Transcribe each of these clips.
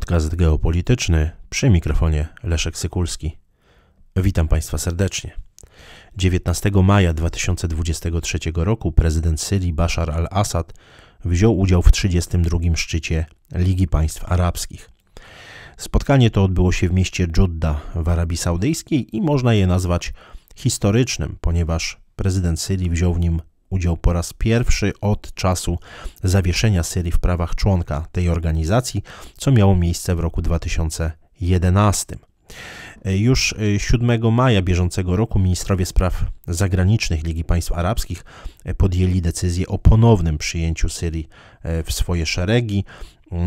Podcast geopolityczny przy mikrofonie Leszek Sykulski. Witam Państwa serdecznie. 19 maja 2023 roku prezydent Syrii Bashar al-Assad wziął udział w 32 szczycie Ligi Państw Arabskich. Spotkanie to odbyło się w mieście Judda w Arabii Saudyjskiej i można je nazwać historycznym, ponieważ prezydent Syrii wziął w nim udział po raz pierwszy od czasu zawieszenia Syrii w prawach członka tej organizacji, co miało miejsce w roku 2011. Już 7 e, maja bieżącego roku ministrowie spraw zagranicznych Ligi Państw Arabskich e, podjęli decyzję o ponownym przyjęciu Syrii e, w swoje szeregi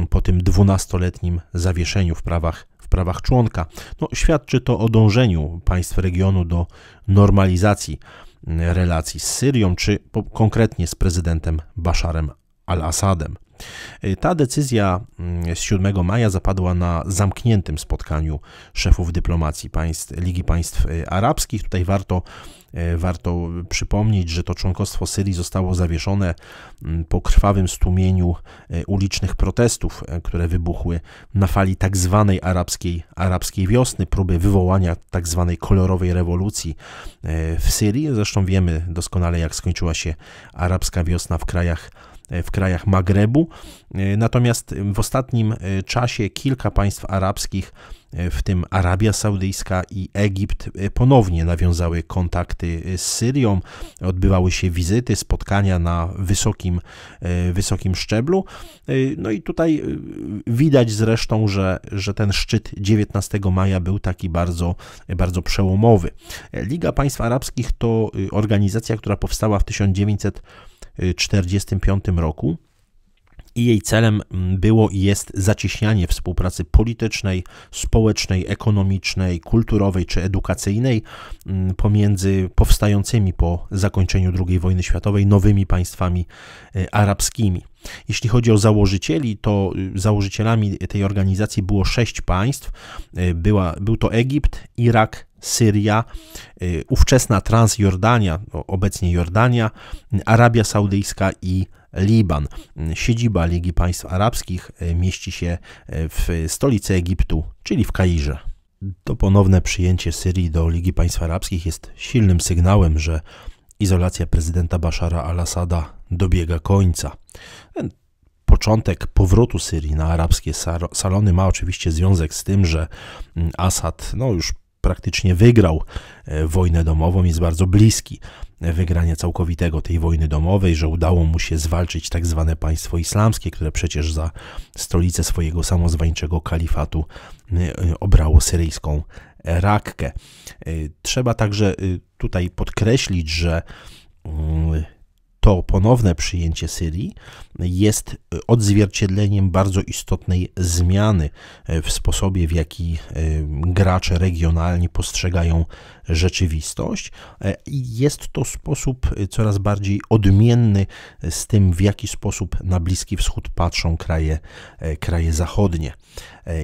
po tym 12-letnim zawieszeniu w prawach prawach członka. No, świadczy to o dążeniu państw regionu do normalizacji relacji z Syrią, czy konkretnie z prezydentem Basharem al-Assadem. Ta decyzja mm, z 7 maja zapadła na zamkniętym spotkaniu szefów dyplomacji państw, Ligi Państw y, Arabskich. Tutaj warto y, Warto przypomnieć, że to członkostwo Syrii zostało zawieszone mm, po krwawym stłumieniu y, ulicznych protestów, które wybuchły na fali tak zwanej arabskiej, arabskiej wiosny, próby wywołania tak zwanej kolorowej rewolucji w Syrii. Zresztą wiemy doskonale, jak skończyła się arabska wiosna w krajach E, w krajach Magrebu. E, natomiast w ostatnim e, czasie kilka państw arabskich, w tym Arabia Saudyjska i Egipt, ponownie nawiązały kontakty z Syrią, odbywały się wizyty, spotkania na wysokim, wysokim szczeblu. No i tutaj widać zresztą, że, że ten szczyt 19 maja był taki bardzo, bardzo przełomowy. Liga Państw Arabskich to organizacja, która powstała w 1900 1945 roku i jej celem mm, było i jest zacieśnianie współpracy politycznej, społecznej, ekonomicznej, kulturowej czy edukacyjnej mm, pomiędzy powstającymi po zakończeniu II wojny światowej nowymi państwami e, arabskimi. Jeśli chodzi o założycieli, to y, założycielami tej organizacji było sześć państw. E, była, był to Egipt, Irak, Syria, y, ówczesna Transjordania, obecnie Jordania, Arabia Saudyjska i Liban. Y, siedziba Ligi Państw Arabskich y, mieści się w stolicy Egiptu, czyli w Kairze. To ponowne przyjęcie Syrii do Ligi Państw Arabskich jest silnym sygnałem, że izolacja prezydenta Bashara al-Assada dobiega końca. Początek powrotu Syrii na arabskie salony ma oczywiście związek z tym, że mm, Assad no, już praktycznie wygrał e, wojnę domową, jest bardzo bliski e, wygrania całkowitego tej wojny domowej, że udało mu się zwalczyć tak zwane państwo islamskie, które przecież za stolicę swojego samozwańczego kalifatu e, obrało syryjską Rakkę. Trzeba także tutaj podkreślić, że mm, to ponowne przyjęcie Syrii jest e, odzwierciedleniem bardzo istotnej zmiany e, w sposobie, w jaki e, gracze regionalni postrzegają rzeczywistość. Jest to sposób coraz bardziej odmienny z tym, w jaki sposób na Bliski Wschód patrzą kraje, kraje zachodnie.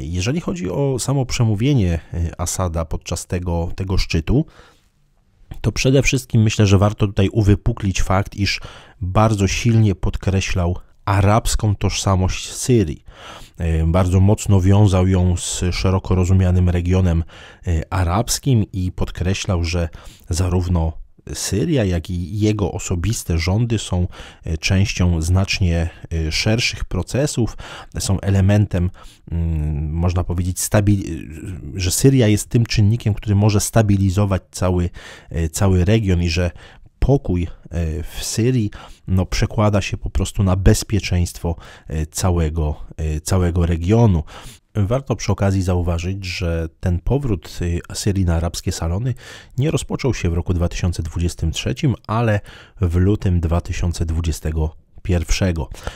Jeżeli chodzi o samo przemówienie Asada podczas tego, tego szczytu, to przede wszystkim myślę, że warto tutaj uwypuklić fakt, iż bardzo silnie podkreślał arabską tożsamość Syrii. E, bardzo mocno wiązał ją z szeroko rozumianym regionem e, arabskim i podkreślał, że zarówno Syria, jak i jego osobiste rządy są e, częścią znacznie e, szerszych procesów, są elementem, mm, można powiedzieć, e, że Syria jest tym czynnikiem, który może stabilizować cały, cały region i że pokój w Syrii no, przekłada się po prostu na bezpieczeństwo całego, całego regionu. Warto przy okazji zauważyć, że ten powrót Asyrii y, na arabskie salony nie rozpoczął się w roku 2023, ale w lutym 2021.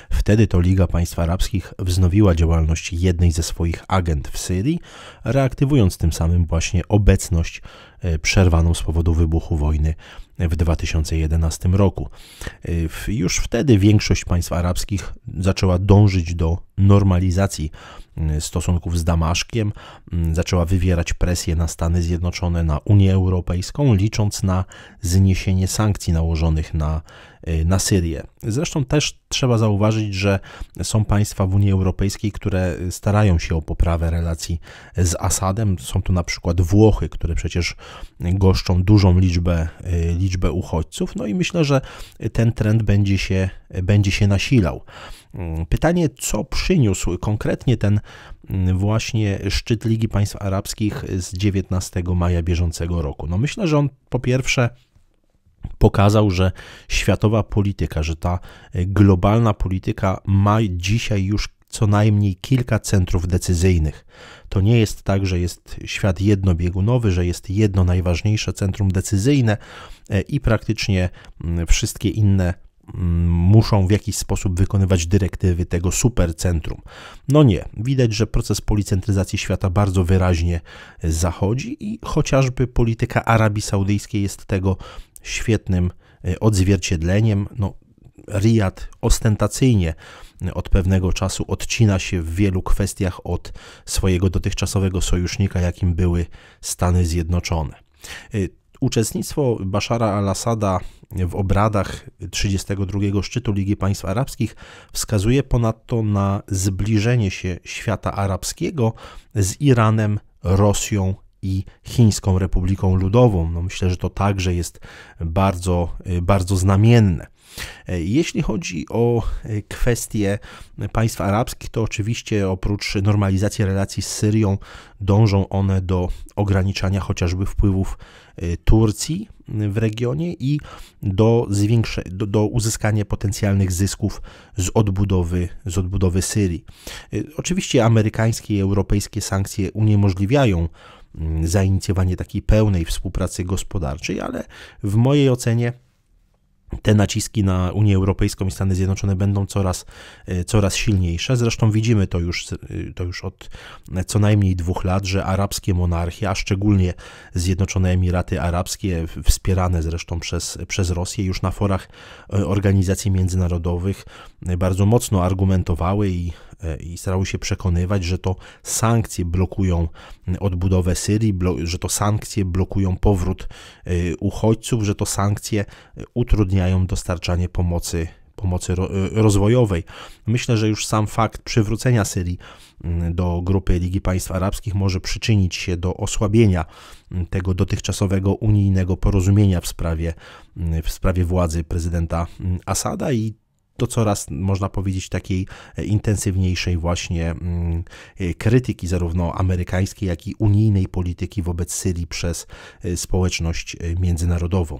Wtedy to Liga Państw Arabskich wznowiła działalność jednej ze swoich agent w Syrii, reaktywując tym samym właśnie obecność y, przerwaną z powodu wybuchu wojny w 2011 roku. Y, już wtedy większość państw arabskich zaczęła dążyć do normalizacji y, stosunków z Damaszkiem, y, zaczęła wywierać presję na Stany Zjednoczone, na Unię Europejską, licząc na zniesienie sankcji nałożonych na, na Syrię. Zresztą też trzeba zauważyć, że są państwa w Unii Europejskiej, które starają się o poprawę relacji z Asadem. Są to na przykład Włochy, które przecież goszczą dużą liczbę, liczbę liczbę uchodźców, no i myślę, że ten trend będzie się, będzie się nasilał. Mm, pytanie, co przyniósł konkretnie ten mm, właśnie szczyt Ligi Państw Arabskich z 19 maja bieżącego roku? No myślę, że on po pierwsze pokazał, że światowa polityka, że ta e, globalna polityka ma dzisiaj już co najmniej kilka centrów decyzyjnych. To nie jest tak, że jest świat jednobiegunowy, że jest jedno najważniejsze centrum decyzyjne e, i praktycznie mm, wszystkie inne mm, muszą w jakiś sposób wykonywać dyrektywy tego supercentrum. No nie, widać, że proces policentryzacji świata bardzo wyraźnie e, zachodzi i chociażby polityka Arabii Saudyjskiej jest tego świetnym e, odzwierciedleniem. No, Riyad ostentacyjnie od pewnego czasu odcina się w wielu kwestiach od swojego dotychczasowego sojusznika, jakim były Stany Zjednoczone. Y, uczestnictwo Bashara al-Assada w obradach 32 szczytu Ligi Państw Arabskich wskazuje ponadto na zbliżenie się świata arabskiego z Iranem, Rosją i Chińską Republiką Ludową. No myślę, że to także jest bardzo, y, bardzo znamienne. E, jeśli chodzi o y, kwestie państw arabskich, to oczywiście oprócz normalizacji relacji z Syrią dążą one do ograniczania chociażby wpływów y, Turcji w regionie i do, zwiększe, do, do, uzyskania potencjalnych zysków z odbudowy, z odbudowy Syrii. Oczywiście amerykańskie i europejskie sankcje uniemożliwiają zainicjowanie takiej pełnej współpracy gospodarczej, ale w mojej ocenie te naciski na Unię Europejską i Stany Zjednoczone będą coraz, e, coraz silniejsze. Zresztą widzimy to już, e, to już od e, co najmniej dwóch lat, że arabskie monarchie, a szczególnie Zjednoczone Emiraty Arabskie, wspierane zresztą przez, przez Rosję, już na forach organizacji międzynarodowych bardzo mocno argumentowały i, i starały się przekonywać, że to sankcje blokują odbudowę Syrii, że to sankcje blokują powrót uchodźców, że to sankcje utrudniają dostarczanie pomocy pomocy y, rozwojowej. Myślę, że już sam fakt przywrócenia Syrii mm, do grupy Ligi Państw Arabskich może przyczynić się do osłabienia mm, tego dotychczasowego unijnego porozumienia w sprawie, mm, w sprawie władzy prezydenta Asada i do coraz, można powiedzieć, takiej e, intensywniejszej właśnie e, krytyki zarówno amerykańskiej, jak i unijnej polityki wobec Syrii przez e, społeczność międzynarodową.